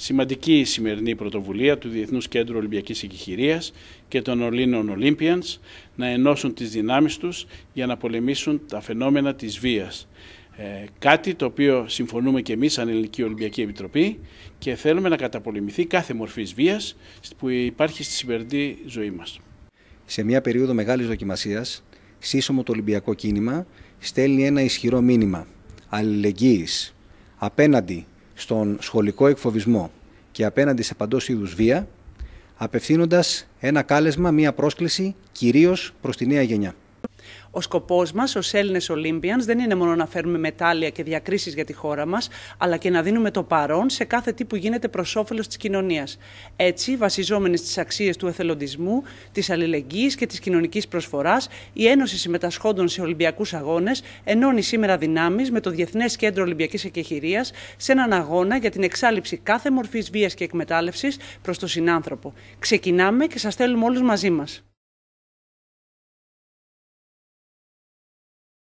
Σημαντική η σημερινή πρωτοβουλία του Διεθνούς Κέντρου Ολυμπιακής Εγκυχηρίας και των Ολλήνων Olympians να ενώσουν τις δυνάμεις τους για να πολεμήσουν τα φαινόμενα της βίας. Ε, κάτι το οποίο συμφωνούμε και εμείς σαν Ελληνική Ολυμπιακή Επιτροπή και θέλουμε να καταπολεμηθεί κάθε μορφής βίας που υπάρχει στη σημερινή ζωή μας. Σε μια περίοδο μεγάλης δοκιμασίας, σύσσωμο το Ολυμπιακό κίνημα στέλνει ένα ισχυρό μήνυμα αλληλεγγύης απέναντι στον σχολικό εκφοβισμό και απέναντι σε παντός είδους βία, απευθύνοντας ένα κάλεσμα, μία πρόσκληση κυρίως προς τη νέα γενιά. Ο σκοπός μας ως Έλληνες Olympians δεν είναι μόνο να φέρουμε μετάλλια και διακρίσεις για τη χώρα μας, αλλά και να δίνουμε το παρόν σε κάθε τι που γίνεται προς όφελος της κοινωνίας. Έτσι, βασιζόμενοι στις αξίες του εθελοντισμού, της αλληλεγγύης και της κοινωνικής προσφοράς, η Ένωση Συμμετασχόντων σε Ολυμπιακούς Αγώνες ενώνει σήμερα δυνάμεις με το Διεθνές Κέντρο Ολυμπιακής Εκεχηρίας σε έναν αγώνα για την εξάλληψη κάθε μορφής βίας και εκμετάλλευσης προς τον συνάνθρωπο. Ξεκινάμε και σας θέλουμε όλους μαζί μας.